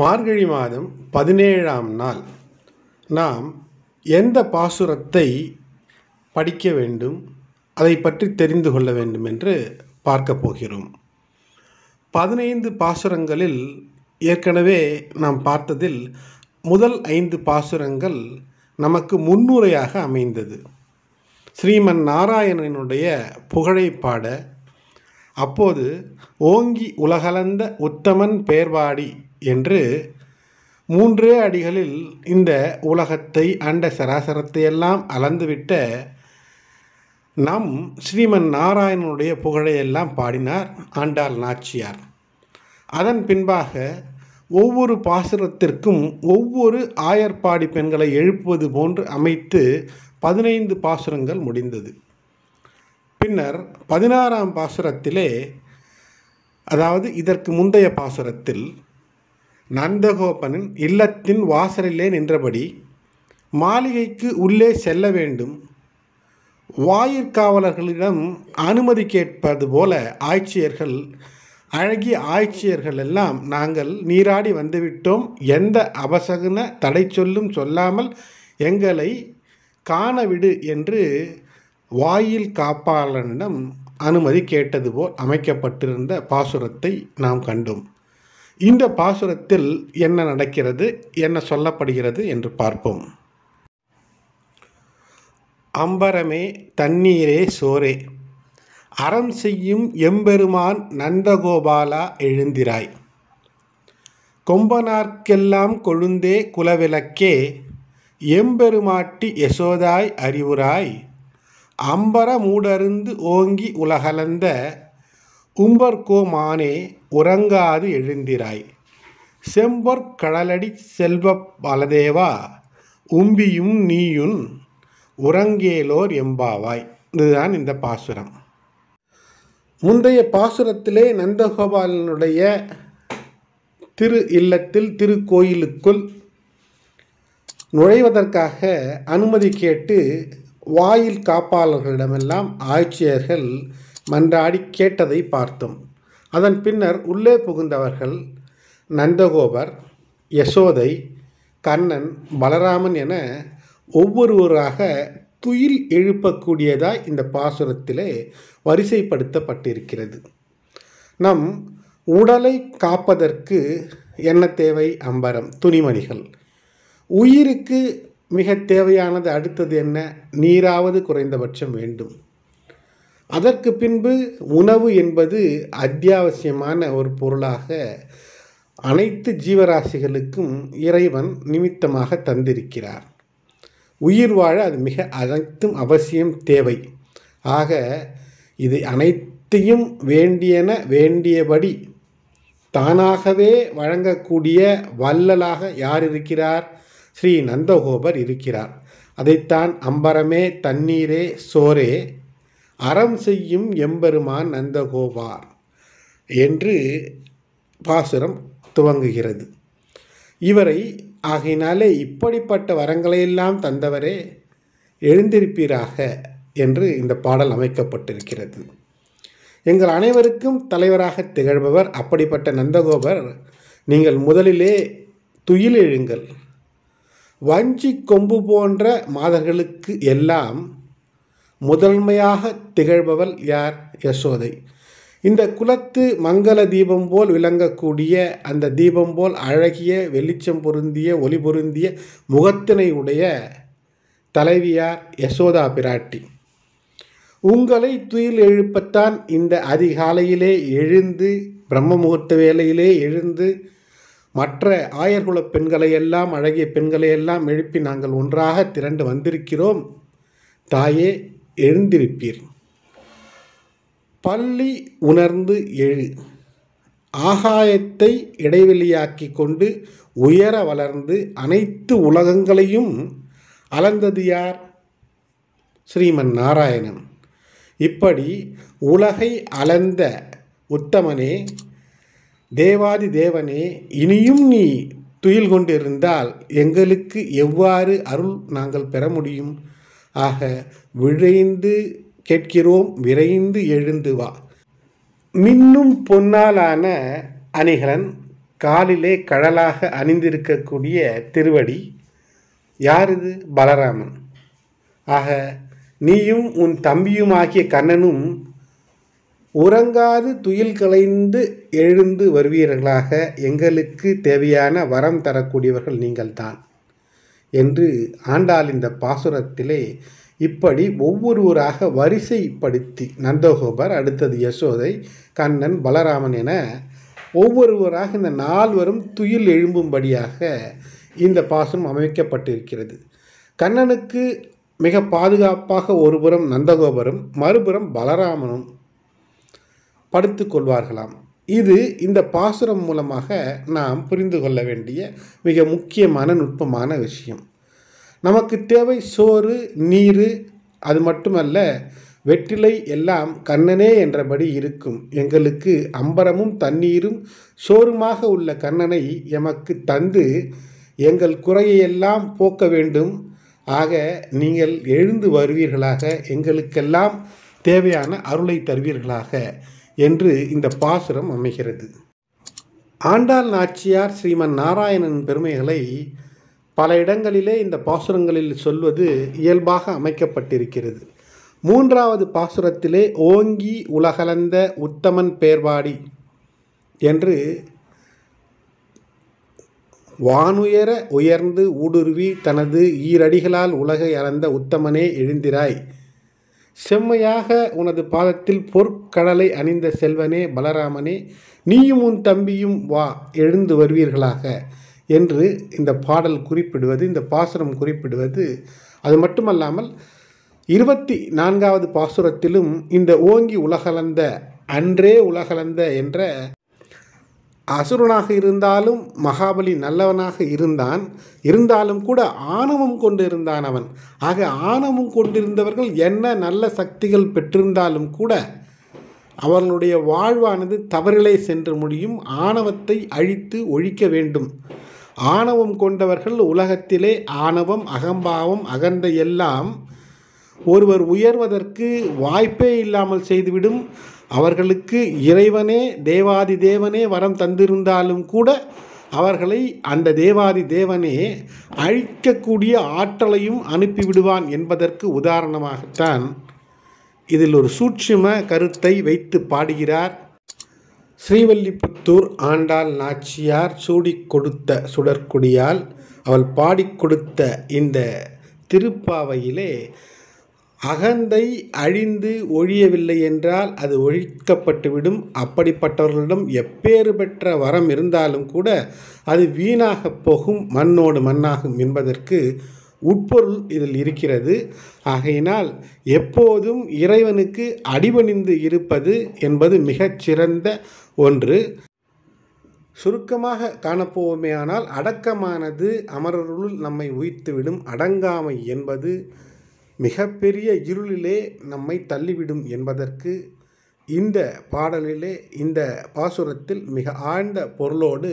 மார்கழி மாதம் பதினேழாம் நாள் நாம் எந்த பாசுரத்தை படிக்க வேண்டும் அதை பற்றி தெரிந்து கொள்ள வேண்டும் என்று பார்க்க போகிறோம் பதினைந்து பாசுரங்களில் ஏற்கனவே நாம் பார்த்ததில் முதல் ஐந்து பாசுரங்கள் நமக்கு முன்னுரையாக அமைந்தது ஸ்ரீமன் நாராயணனுடைய புகழை பாட அப்போது ஓங்கி உலகலந்த உத்தமன் பேர்வாடி என்று மூன்றே அடிகளில் இந்த உலகத்தை அண்ட சராசரத்தையெல்லாம் அளந்துவிட்ட நம் ஸ்ரீமன் நாராயணனுடைய புகழையெல்லாம் பாடினார் ஆண்டாள் நாச்சியார் அதன் பின்பாக ஒவ்வொரு பாசுரத்திற்கும் ஒவ்வொரு ஆயர்பாடி பெண்களை எழுப்புவது போன்று அமைத்து பதினைந்து பாசுரங்கள் முடிந்தது பின்னர் பதினாறாம் பாசுரத்திலே அதாவது இதற்கு முந்தைய பாசுரத்தில் நந்தகோபனின் இல்லத்தின் வாசலிலே நின்றபடி மாளிகைக்கு உள்ளே செல்ல வேண்டும் வாயிற்காவலர்களிடம் அனுமதி கேட்பது போல ஆட்சியர்கள் அழகிய ஆட்சியர்கள் எல்லாம் நாங்கள் நீராடி வந்துவிட்டோம் எந்த அபசகுன தடை சொல்லும் சொல்லாமல் எங்களை காணவிடு என்று வாயில் காப்பாளனிடம் அனுமதி கேட்டது போல் அமைக்கப்பட்டிருந்த பாசுரத்தை நாம் கண்டோம் இந்த பாசுரத்தில் என்ன நடக்கிறது என்ன சொல்லப்படுகிறது என்று பார்ப்போம் அம்பரமே தண்ணீரே சோரே அறம் செய்யும் எம்பெருமான் நந்தகோபாலா எழுந்திராய் கொம்பனார்க்கெல்லாம் கொழுந்தே குலவிளக்கே எம்பெருமாட்டி யசோதாய் அறிவுராய் அம்பர மூடருந்து ஓங்கி உலகலந்த உம்பர்கோமானே உறங்காது எழுந்திராய் செம்பொற்கடலடி செல்வ பலதேவா உம்பியும் நீயும் உறங்கேலோர் எம்பாவாய் இதுதான் இந்த பாசுரம் முந்தைய பாசுரத்திலே நந்தகோபாலனுடைய திரு இல்லத்தில் திருக்கோயிலுக்குள் நுழைவதற்காக அனுமதி கேட்டு வாயில் காப்பாளர்களிடமெல்லாம் ஆட்சியர்கள் மன்றாடி கேட்டதை பார்த்தோம் அதன் பின்னர் உள்ளே புகுந்தவர்கள் நந்தகோபர் யசோதை கண்ணன் பலராமன் என ஒவ்வொருவராக துயில் எழுப்பக்கூடியதாய் இந்த பாசுரத்திலே வரிசைப்படுத்தப்பட்டிருக்கிறது நம் உடலை காப்பதற்கு என்ன தேவை அம்பரம் துணிமணிகள் உயிருக்கு மிக தேவையானது அடுத்தது என்ன நீராவது குறைந்தபட்சம் வேண்டும் அதற்கு பின்பு உணவு என்பது அத்தியாவசியமான ஒரு பொருளாக அனைத்து ஜீவராசிகளுக்கும் இறைவன் நிமித்தமாக தந்திருக்கிறார் உயிர் வாழ அது மிக அனைத்தும் அவசியம் தேவை ஆக இது அனைத்தையும் வேண்டியன வேண்டியபடி தானாகவே வழங்கக்கூடிய வள்ளலாக யார் இருக்கிறார் ஸ்ரீ நந்தகோபர் இருக்கிறார் அதைத்தான் அம்பரமே தண்ணீரே சோரே அறம் செய்யும் எம்பெருமான் நந்தகோபார் என்று பாசுரம் துவங்குகிறது இவரை ஆகையினாலே இப்படிப்பட்ட வரங்களையெல்லாம் தந்தவரே எழுந்திருப்பீராக என்று இந்த பாடல் அமைக்கப்பட்டிருக்கிறது எங்கள் அனைவருக்கும் தலைவராக திகழ்பவர் அப்படிப்பட்ட நந்தகோபர் நீங்கள் முதலிலே துயில் எழுங்கள் வஞ்சி கொம்பு போன்ற மாதர்களுக்கு எல்லாம் முதன்மையாக திகழ்பவள் யார் யசோதை இந்த குலத்து மங்கள தீபம் போல் விளங்கக்கூடிய அந்த தீபம் போல் அழகிய வெளிச்சம் பொருந்திய ஒளி பொருந்திய முகத்தினை உடைய தலைவியார் யசோதா பிராட்டி உங்களை துயில் எழுப்பத்தான் இந்த அதிகாலையிலே எழுந்து பிரம்ம முகூர்த்த வேலையிலே எழுந்து மற்ற ஆயர்குல பெண்களையெல்லாம் அழகிய பெண்களையெல்லாம் எழுப்பி நாங்கள் ஒன்றாக திரண்டு வந்திருக்கிறோம் தாயே எழுந்திருப்பீர் பள்ளி உணர்ந்து எழு ஆகாயத்தை இடைவெளியாக்கி கொண்டு உயர வளர்ந்து அனைத்து உலகங்களையும் அளந்தது யார் ஸ்ரீமன் நாராயணன் இப்படி உலகை அளந்த உத்தமனே தேவாதி தேவனே இனியும் நீ துயில் கொண்டிருந்தால் எங்களுக்கு எவ்வாறு அருள் நாங்கள் பெற முடியும் ஆக விழைந்து கேட்கிறோம் விரைந்து எழுந்து வா மின்னும் பொன்னாலான அணிகலன் காலிலே கழலாக அணிந்திருக்கக்கூடிய திருவடி யார் இது பலராமன் ஆக நீயும் உன் தம்பியுமாகிய கண்ணனும் உறங்காது துயில் கலைந்து எழுந்து வருவீர்களாக எங்களுக்கு தேவையான வரம் தரக்கூடியவர்கள் நீங்கள்தான் என்று ஆண்டாள் இந்த பாசுரத்திலே இப்படி ஒவ்வொருவராக வரிசைப்படுத்தி நந்தகோபர் அடுத்தது யசோதை கண்ணன் பலராமன் என ஒவ்வொருவராக இந்த நால்வரும் துயில் எழும்பும்படியாக இந்த பாசுரம் அமைக்கப்பட்டிருக்கிறது கண்ணனுக்கு மிக பாதுகாப்பாக ஒருபுறம் நந்தகோபரும் மறுபுறம் பலராமனும் படுத்துக்கொள்வார்களாம் கொள்வார்களாம் இது இந்த பாசுரம் மூலமாக நாம் புரிந்து கொள்ள வேண்டிய மிக முக்கியமான நுட்பமான விஷயம் நமக்கு தேவை சோறு நீர் அது மட்டுமல்ல வெற்றிலை எல்லாம் கண்ணனே என்றபடி இருக்கும் எங்களுக்கு அம்பரமும் தண்ணீரும் சோறுமாக உள்ள கண்ணனை எமக்கு தந்து எங்கள் குறையெல்லாம் போக்க வேண்டும் ஆக நீங்கள் எழுந்து வருவீர்களாக எங்களுக்கெல்லாம் தேவையான அருளை தருவீர்களாக என்று இந்த பாசுரம் அமைகிறது ஆண்டாள் நாச்சியார் ஸ்ரீமன் நாராயணன் பெருமைகளை பல இடங்களிலே இந்த பாசுரங்களில் சொல்வது இயல்பாக அமைக்கப்பட்டிருக்கிறது மூன்றாவது பாசுரத்திலே ஓங்கி உலகலந்த உத்தமன் பேர்வாடி என்று வானுயர உயர்ந்து ஊடுருவி தனது ஈரடிகளால் உலகை அளந்த உத்தமனே எழுந்திராய் செம்மையாக உனது பாதத்தில் பொற்கடலை அணிந்த செல்வனே பலராமனே நீயும் உன் தம்பியும் வா எழுந்து வருவீர்களாக என்று இந்த பாடல் குறிப்பிடுவது இந்த பாசுரம் குறிப்பிடுவது அது மட்டுமல்லாமல் இருபத்தி நான்காவது பாசுரத்திலும் இந்த ஓங்கி உலகலந்த அன்றே உலகலந்த என்ற அசுரனாக இருந்தாலும் மகாபலி நல்லவனாக இருந்தான் இருந்தாலும் கூட ஆணவம் கொண்டிருந்தான் அவன் ஆக ஆணவம் கொண்டிருந்தவர்கள் என்ன நல்ல சக்திகள் பெற்றிருந்தாலும் கூட அவர்களுடைய வாழ்வானது தவறிலே சென்று முடியும் ஆணவத்தை அழித்து ஒழிக்க வேண்டும் ஆணவம் கொண்டவர்கள் உலகத்திலே ஆணவம் அகம்பாவம் அகந்த எல்லாம் ஒருவர் உயர்வதற்கு வாய்ப்பே இல்லாமல் செய்துவிடும் அவர்களுக்கு இறைவனே தேவாதி தேவனே வரம் தந்திருந்தாலும் கூட அவர்களை அந்த தேவாதி தேவனே அழிக்கக்கூடிய ஆற்றலையும் அனுப்பிவிடுவான் என்பதற்கு உதாரணமாகத்தான் இதில் ஒரு சூட்சும கருத்தை வைத்து பாடுகிறார் ஸ்ரீவல்லிபுத்தூர் ஆண்டாள் நாச்சியார் சூடி கொடுத்த சுடற்குடியால் அவள் பாடிக் கொடுத்த இந்த திருப்பாவையிலே அகந்தை அழிந்து ஒழியவில்லை என்றால் அது ஒழிக்கப்பட்டுவிடும் அப்படிப்பட்டவர்களிடம் எப்பேறு பெற்ற வரம் இருந்தாலும் கூட அது வீணாகப் போகும் மண்ணோடு மண்ணாகும் என்பதற்கு உட்பொருள் இதில் இருக்கிறது ஆகையினால் எப்போதும் இறைவனுக்கு அடிபணிந்து இருப்பது என்பது மிகச்சிறந்த ஒன்று சுருக்கமாக காணப்போவோமேயானால் அடக்கமானது அமரருள் நம்மை உயிர்த்துவிடும் அடங்காமை என்பது மிகப்பெரிய இருளிலே நம்மை தள்ளிவிடும் என்பதற்கு இந்த பாடலிலே இந்த பாசுரத்தில் மிக ஆழ்ந்த பொருளோடு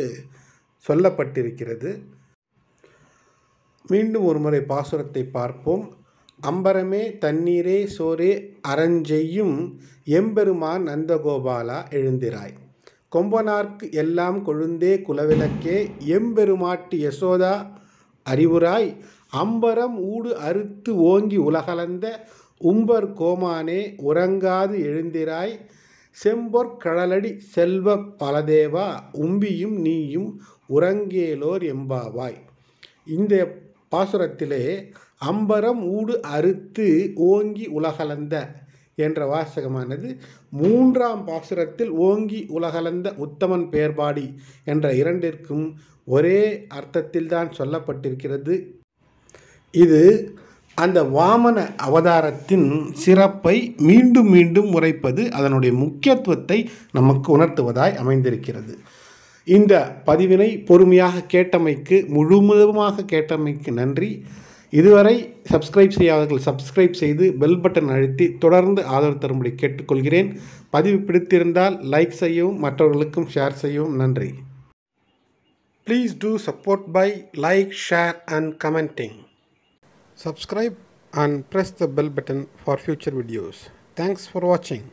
சொல்லப்பட்டிருக்கிறது மீண்டும் ஒரு முறை பாசுரத்தை பார்ப்போம் அம்பரமே தண்ணீரே சோரே அரஞ்செய்யும் எம்பெருமான் நந்தகோபாலா எழுந்திராய் கொம்பனார்க்கு எல்லாம் கொழுந்தே குலவிளக்கே எம்பெருமாட்டி யசோதா அறிவுராய் அம்பரம் ஊடு அறுத்து ஓங்கி உலகலந்த உம்பர் கோமானே உறங்காது எழுந்திராய் கழலடி செல்வ பலதேவா உம்பியும் நீயும் உறங்கேலோர் எம்பாவாய் இந்த பாசுரத்திலே அம்பரம் ஊடு அறுத்து ஓங்கி உலகலந்த என்ற வாசகமானது மூன்றாம் பாசுரத்தில் ஓங்கி உலகலந்த உத்தமன் பேர்பாடி என்ற இரண்டிற்கும் ஒரே அர்த்தத்தில்தான் சொல்லப்பட்டிருக்கிறது இது அந்த வாமன அவதாரத்தின் சிறப்பை மீண்டும் மீண்டும் உரைப்பது அதனுடைய முக்கியத்துவத்தை நமக்கு உணர்த்துவதாய் அமைந்திருக்கிறது இந்த பதிவினை பொறுமையாக கேட்டமைக்கு முழுமுதுமாக கேட்டமைக்கு நன்றி இதுவரை சப்ஸ்கிரைப் செய்யாதவர்கள் சப்ஸ்கிரைப் செய்து பெல் பட்டன் அழுத்தி தொடர்ந்து ஆதரவு தரும்படி கேட்டுக்கொள்கிறேன் பதிவு பிடித்திருந்தால் லைக் செய்யவும் மற்றவர்களுக்கும் ஷேர் செய்யவும் நன்றி please do support by like share and commenting Subscribe and press the bell button for future videos. Thanks for watching.